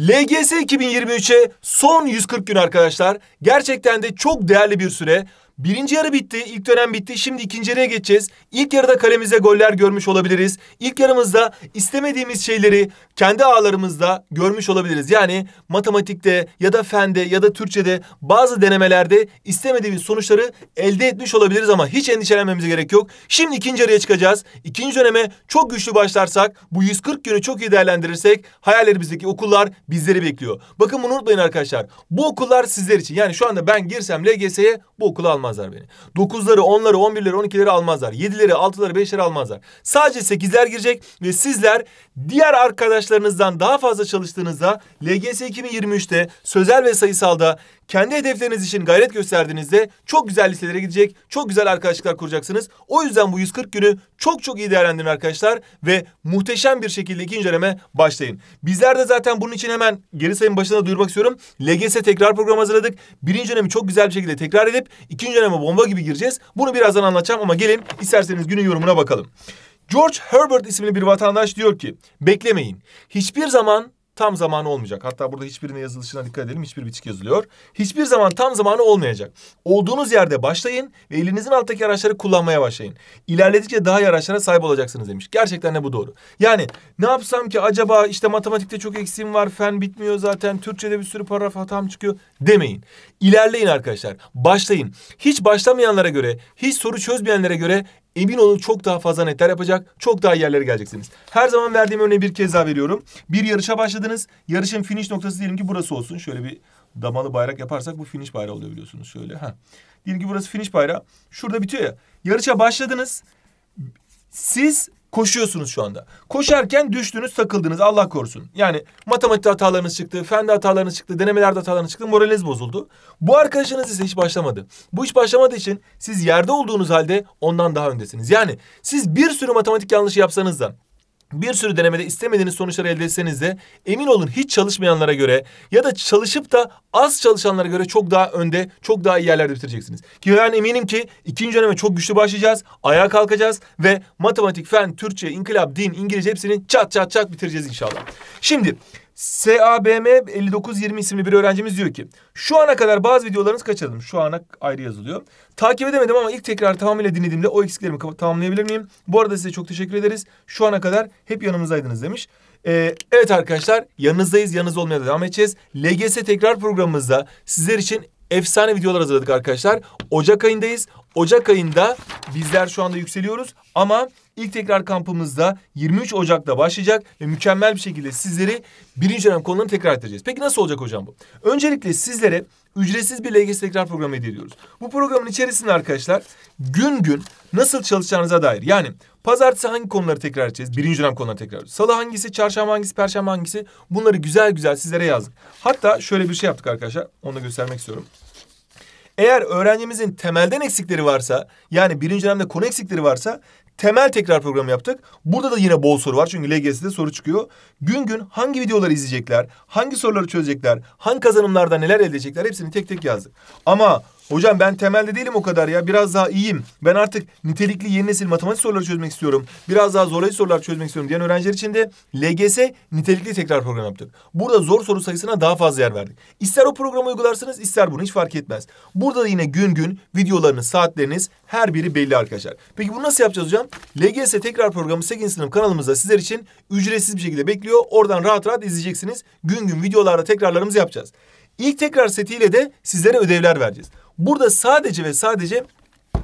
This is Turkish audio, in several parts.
LGS 2023'e son 140 gün arkadaşlar. Gerçekten de çok değerli bir süre. Birinci yarı bitti, ilk dönem bitti. Şimdi ikinci yarıya geçeceğiz. İlk yarıda kalemize goller görmüş olabiliriz. İlk yarımızda istemediğimiz şeyleri kendi ağlarımızda görmüş olabiliriz. Yani matematikte ya da fende ya da Türkçe'de bazı denemelerde istemediğimiz sonuçları elde etmiş olabiliriz ama hiç endişelenmemize gerek yok. Şimdi ikinci yarıya çıkacağız. İkinci döneme çok güçlü başlarsak, bu 140 günü çok iyi değerlendirirsek hayallerimizdeki okullar bizleri bekliyor. Bakın bunu unutmayın arkadaşlar. Bu okullar sizler için. Yani şu anda ben girsem LGS'ye bu okulu almam almazlar beni. Dokuzları, onları, on birleri, on ikileri almazlar. Yedileri, altıları, beşleri almazlar. Sadece sekizler girecek ve sizler diğer arkadaşlarınızdan daha fazla çalıştığınızda LGS 2023'te sözel ve sayısalda kendi hedefleriniz için gayret gösterdiğinizde çok güzel listelere gidecek, çok güzel arkadaşlıklar kuracaksınız. O yüzden bu 140 günü çok çok iyi değerlendirin arkadaşlar ve muhteşem bir şekilde ikinci döneme başlayın. Bizler de zaten bunun için hemen geri sayım başına duyurmak istiyorum. LGS tekrar programı hazırladık. Birinci dönemi çok güzel bir şekilde tekrar edip ikinci gündeme bomba gibi gireceğiz. Bunu birazdan anlatacağım ama gelin isterseniz günün yorumuna bakalım. George Herbert isimli bir vatandaş diyor ki, beklemeyin. Hiçbir zaman tam zamanı olmayacak. Hatta burada hiçbirine yazılışına dikkat edelim. Hiçbir biçik yazılıyor. Hiçbir zaman tam zamanı olmayacak. Olduğunuz yerde başlayın ve elinizin alttaki araçları kullanmaya başlayın. İlerledikçe daha iyi araçlara sahip olacaksınız demiş. Gerçekten de bu doğru. Yani ne yapsam ki acaba işte matematikte çok eksiğim var. Fen bitmiyor zaten. Türkçede bir sürü paragraf hatam çıkıyor demeyin. İlerleyin arkadaşlar. Başlayın. Hiç başlamayanlara göre, hiç soru çözmeyenlere göre Emin olun çok daha fazla netler yapacak, çok daha yerlere geleceksiniz. Her zaman verdiğim örneği bir kez daha veriyorum. Bir yarışa başladınız. Yarışın finish noktası diyelim ki burası olsun. Şöyle bir damalı bayrak yaparsak bu finish bayrağı oluyor biliyorsunuz şöyle. Ha. Diyelim ki burası finish bayrağı. Şurada bitiyor ya. Yarışa başladınız. Siz Koşuyorsunuz şu anda. Koşarken düştünüz, takıldınız. Allah korusun. Yani matematik hatalarınız çıktı, fende hatalarınız çıktı, denemelerde hatalarınız çıktı, moraliniz bozuldu. Bu arkadaşınız ise hiç başlamadı. Bu hiç başlamadığı için siz yerde olduğunuz halde ondan daha öndesiniz. Yani siz bir sürü matematik yanlışı yapsanız da bir sürü denemede istemediğiniz sonuçları elde etseniz de emin olun hiç çalışmayanlara göre ya da çalışıp da az çalışanlara göre çok daha önde, çok daha iyi yerlerde bitireceksiniz. Ki ben eminim ki ikinci döneme çok güçlü başlayacağız, ayağa kalkacağız ve matematik, fen, Türkçe, inkılap, din, İngilizce hepsini çat çat çat bitireceğiz inşallah. Şimdi SABM 5920 isimli bir öğrencimiz diyor ki şu ana kadar bazı videolarınız kaçırdım. Şu ana ayrı yazılıyor. Takip edemedim ama ilk tekrar tamamıyla dinlediğimde o eksiklerimi tamamlayabilir miyim? Bu arada size çok teşekkür ederiz. Şu ana kadar hep yanımızdaydınız demiş. Ee, evet arkadaşlar yanınızdayız. Yanınız olmaya devam edeceğiz. LGS tekrar programımızda sizler için efsane videolar hazırladık arkadaşlar. Ocak ayındayız. Ocak ayında bizler şu anda yükseliyoruz ama İlk tekrar kampımızda 23 Ocak'ta başlayacak ve mükemmel bir şekilde sizleri birinci dönem konularını tekrar ettireceğiz. Peki nasıl olacak hocam bu? Öncelikle sizlere ücretsiz bir LGS tekrar programı hediye ediyoruz. Bu programın içerisinde arkadaşlar gün gün nasıl çalışacağınıza dair yani pazartesi hangi konuları tekrar edeceğiz? Birinci dönem konuları tekrar edeceğiz. Salı hangisi, çarşamba hangisi, perşembe hangisi? Bunları güzel güzel sizlere yazdık. Hatta şöyle bir şey yaptık arkadaşlar. Onu da göstermek istiyorum. Eğer öğrencimizin temelden eksikleri varsa yani birinci dönemde konu eksikleri varsa temel tekrar programı yaptık. Burada da yine bol soru var çünkü LGS'de soru çıkıyor. Gün gün hangi videoları izleyecekler, hangi soruları çözecekler, hangi kazanımlarda neler elde edecekler hepsini tek tek yazdık. Ama Hocam ben temelde değilim o kadar ya. Biraz daha iyiyim. Ben artık nitelikli yeni nesil matematik soruları çözmek istiyorum. Biraz daha zorlayıcı sorular çözmek istiyorum diyen öğrenciler için de LGS nitelikli tekrar programı yaptık. Burada zor soru sayısına daha fazla yer verdik. İster o programı uygularsınız ister bunu hiç fark etmez. Burada da yine gün gün videolarınız, saatleriniz her biri belli arkadaşlar. Peki bunu nasıl yapacağız hocam? LGS tekrar programı 8. sınıf kanalımızda sizler için ücretsiz bir şekilde bekliyor. Oradan rahat rahat izleyeceksiniz. Gün gün videolarda tekrarlarımızı yapacağız. İlk tekrar setiyle de sizlere ödevler vereceğiz. Burada sadece ve sadece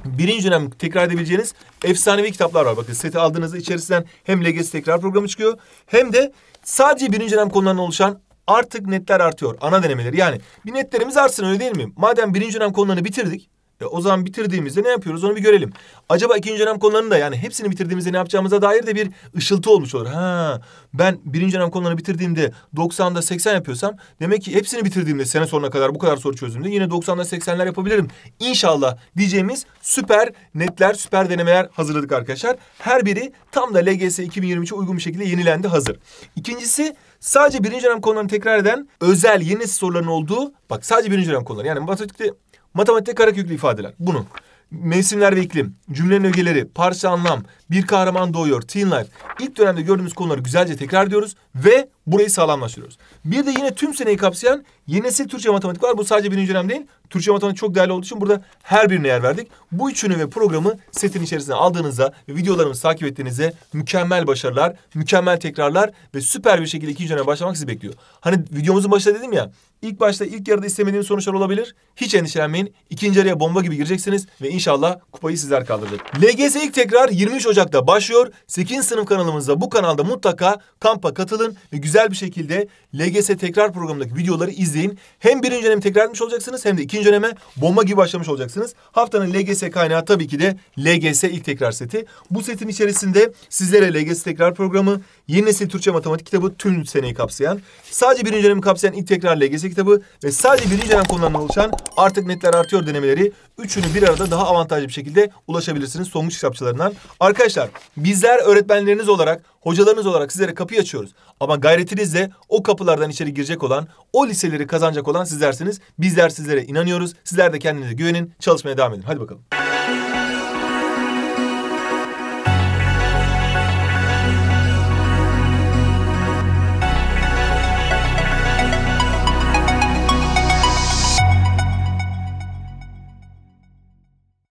birinci dönem tekrar edebileceğiniz efsanevi kitaplar var. Bakın seti aldığınızda içerisinden hem LGS tekrar programı çıkıyor hem de sadece birinci dönem konularından oluşan artık netler artıyor. Ana denemeleri yani bir netlerimiz artsın öyle değil mi? Madem birinci dönem konularını bitirdik e, o zaman bitirdiğimizde ne yapıyoruz onu bir görelim. Acaba ikinci dönem konularını da yani hepsini bitirdiğimizde ne yapacağımıza dair de bir ışıltı olmuş olur. Ha ben birinci dönem konularını bitirdiğimde 90'da 80 yapıyorsam demek ki hepsini bitirdiğimde sene sonuna kadar bu kadar soru çözdüğümde yine 90'da 80'ler yapabilirim. İnşallah diyeceğimiz süper netler, süper denemeler hazırladık arkadaşlar. Her biri tam da LGS 2023'e uygun bir şekilde yenilendi hazır. İkincisi sadece birinci dönem konularını tekrar eden özel yeni soruların olduğu bak sadece birinci dönem konuları yani matematikte Matematikte köklü ifadeler. Bunu. Mevsimler ve iklim, cümlenin ögeleri, parça anlam, bir kahraman doğuyor, teen life. İlk dönemde gördüğümüz konuları güzelce tekrar ediyoruz ve Burayı sağlamlaştırıyoruz. Bir de yine tüm seneyi kapsayan yeni nesil Türkçe matematik var. Bu sadece birinci dönem değil. Türkçe matematik çok değerli olduğu için burada her birine yer verdik. Bu üçünü ve programı setin içerisine aldığınızda ve videolarımızı takip ettiğinizde mükemmel başarılar, mükemmel tekrarlar ve süper bir şekilde ikinci dönem başlamak sizi bekliyor. Hani videomuzun başında dedim ya ilk başta ilk yarıda istemediğiniz sonuçlar olabilir. Hiç endişelenmeyin. İkinci yarıya bomba gibi gireceksiniz ve inşallah kupayı sizler kaldıracak. LGS ilk tekrar 23 Ocak'ta başlıyor. 8. sınıf kanalımızda bu kanalda mutlaka kampa katılın ve güzel güzel bir şekilde LGS tekrar programındaki videoları izleyin. Hem birinci dönemi tekrar etmiş olacaksınız hem de ikinci döneme bomba gibi başlamış olacaksınız. Haftanın LGS kaynağı tabii ki de LGS ilk tekrar seti. Bu setin içerisinde sizlere LGS tekrar programı, Yeni nesil Türkçe matematik kitabı tüm seneyi kapsayan, sadece birinci dönemi kapsayan ilk tekrar LGS kitabı ve sadece birinci dönem konularından oluşan artık netler artıyor denemeleri üçünü bir arada daha avantajlı bir şekilde ulaşabilirsiniz sonuç kitapçılarından. Arkadaşlar bizler öğretmenleriniz olarak, hocalarınız olarak sizlere kapıyı açıyoruz. Ama gayretinizle o kapılardan içeri girecek olan, o liseleri kazanacak olan sizlersiniz. Bizler sizlere inanıyoruz. Sizler de kendinize güvenin, çalışmaya devam edin. Hadi bakalım.